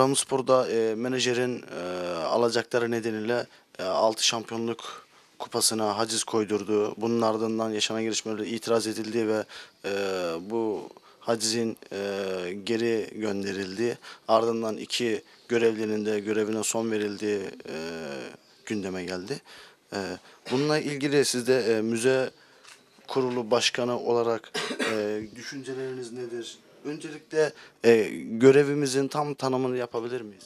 Trabzonspor'da e, menajerin e, alacakları nedeniyle e, 6 şampiyonluk kupasına haciz koydurduğu, bunun ardından yaşanan gelişmelere itiraz edildi ve e, bu hacizin e, geri gönderildi. ardından iki görevlinin de görevine son verildiği e, gündeme geldi. E, bununla ilgili sizde e, müze kurulu başkanı olarak e, düşünceleriniz nedir? Öncelikle e, görevimizin tam tanımını yapabilir miyiz?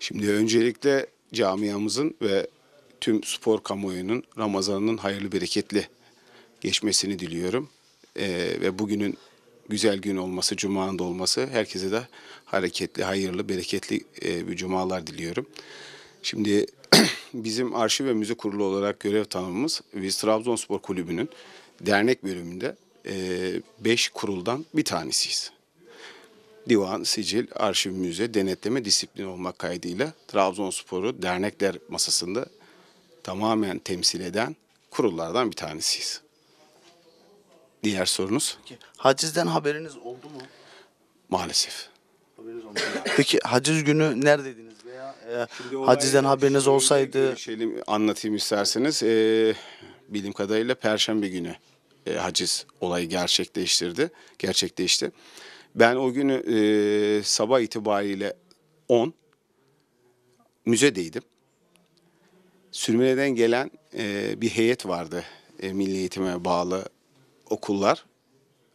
Şimdi öncelikle camiamızın ve tüm spor kamuoyunun Ramazan'ın hayırlı bereketli geçmesini diliyorum. E, ve bugünün güzel gün olması, Cuma'nın da olması herkese de hareketli, hayırlı, bereketli e, bir Cumalar diliyorum. Şimdi bizim arşiv ve müze kurulu olarak görev tanımımız biz Trabzonspor Kulübü'nün dernek bölümünde 5 e, kuruldan bir tanesiyiz. Divan, Sicil, Arşiv, Müze, Denetleme, Disiplin olmak kaydıyla Trabzonspor'u dernekler masasında tamamen temsil eden kurullardan bir tanesiyiz. Diğer sorunuz? Peki, hacizden haberiniz oldu mu? Maalesef. Haberiniz olmadı. Peki haciz günü neredeydiniz veya e, hacizden haberiniz olsaydı? Şeyim anlatayım isterseniz. E, bildiğim kadarıyla Perşembe günü e, haciz olayı gerçekleştirdi, gerçekleşti. Ben o günü e, sabah itibariyle 10 müzedeydim. Sürmele'den gelen e, bir heyet vardı e, milli eğitime bağlı okullar.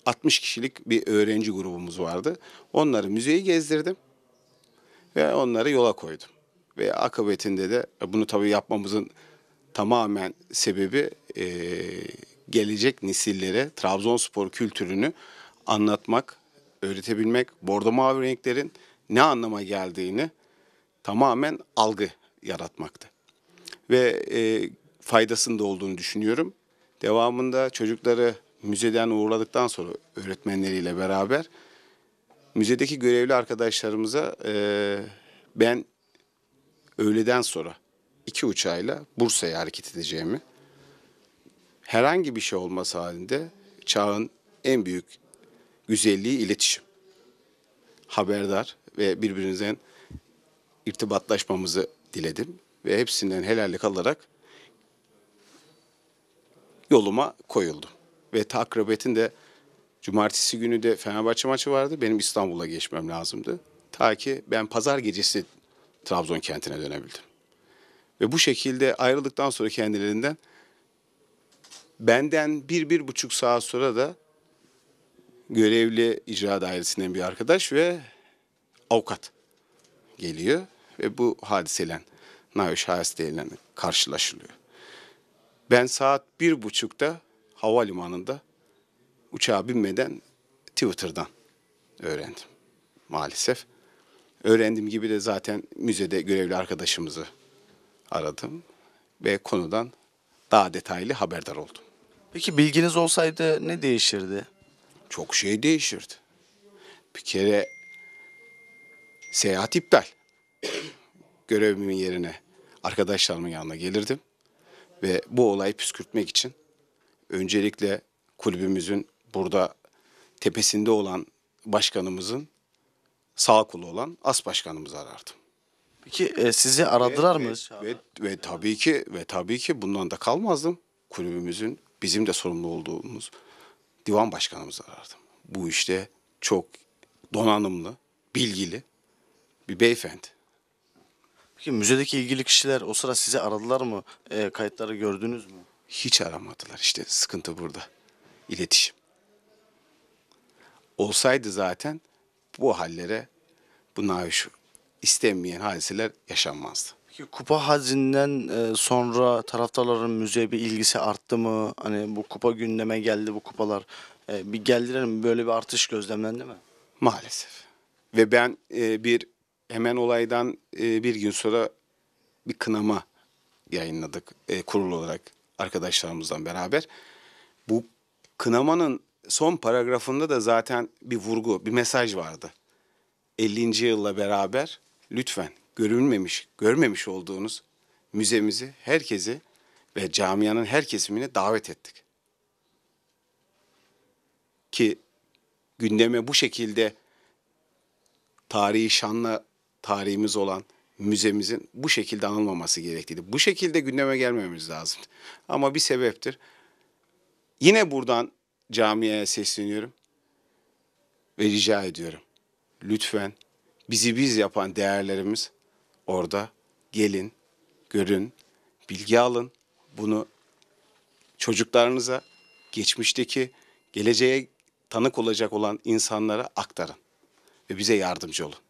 60 kişilik bir öğrenci grubumuz vardı. Onları müzeyi gezdirdim ve onları yola koydum. Ve akıbetinde de e, bunu tabii yapmamızın tamamen sebebi e, gelecek nesillere Trabzonspor kültürünü anlatmak, öğretebilmek, bordo mavi renklerin ne anlama geldiğini tamamen algı yaratmaktı. Ve e, faydasında olduğunu düşünüyorum. Devamında çocukları müzeden uğurladıktan sonra öğretmenleriyle beraber müzedeki görevli arkadaşlarımıza e, ben öğleden sonra iki uçağıyla Bursa'ya hareket edeceğimi, herhangi bir şey olması halinde çağın en büyük 150'yi iletişim. Haberdar ve birbirinizden irtibatlaşmamızı diledim ve hepsinden helallik alarak yoluma koyuldum. Ve takrabetin de cumartesi günü de Fenerbahçe maçı vardı. Benim İstanbul'a geçmem lazımdı. Ta ki ben pazar gecesi Trabzon kentine dönebildim. Ve bu şekilde ayrıldıktan sonra kendilerinden benden bir, bir buçuk saat sonra da görevli icra dairesinden bir arkadaş ve avukat geliyor ve bu hadiseyle Nayoş hadiseyle karşılaşılıyor. Ben saat bir buçukta havalimanında uçağa binmeden Twitter'dan öğrendim maalesef. Öğrendiğim gibi de zaten müzede görevli arkadaşımızı aradım ve konudan daha detaylı haberdar oldum. Peki bilginiz olsaydı ne değişirdi? çok şey değişirdi. Bir kere seyahat iptal. Görevimin yerine arkadaşlarımın yanına gelirdim ve bu olayı püskürtmek için öncelikle kulübümüzün burada tepesinde olan başkanımızın sağ kolu olan as başkanımızı arardım. Peki e, sizi aradılar ve, mı? Ve, ve, ve tabii ki ve tabii ki bundan da kalmazdım. Kulübümüzün bizim de sorumlu olduğumuz divan başkanımızı arardım. Bu işte çok donanımlı, bilgili bir beyefendi. Peki müzedeki ilgili kişiler o sıra sizi aradılar mı? E, kayıtları gördünüz mü? Hiç aramadılar işte sıkıntı burada. İletişim. Olsaydı zaten bu hallere bu naviş istenmeyen hadiseler yaşanmazdı. Peki kupa hazinden e, sonra taraftarların müzeye bir ilgisi arttı mı? Hani bu kupa gündeme geldi bu kupalar. E, bir geldiler mi? Böyle bir artış gözlemlendi mi? Maalesef. Ve ben e, bir hemen olaydan bir gün sonra bir kınama yayınladık kurul olarak arkadaşlarımızdan beraber. Bu kınamanın son paragrafında da zaten bir vurgu, bir mesaj vardı. 50. yılla beraber lütfen görülmemiş, görmemiş olduğunuz müzemizi herkesi ve camianın her kesimine davet ettik. Ki gündeme bu şekilde tarihi şanla tarihimiz olan müzemizin bu şekilde anılmaması gerektiğini. Bu şekilde gündeme gelmemiz lazım. Ama bir sebeptir. Yine buradan camiye sesleniyorum ve rica ediyorum. Lütfen bizi biz yapan değerlerimiz orada gelin, görün, bilgi alın. Bunu çocuklarınıza, geçmişteki geleceğe tanık olacak olan insanlara aktarın ve bize yardımcı olun.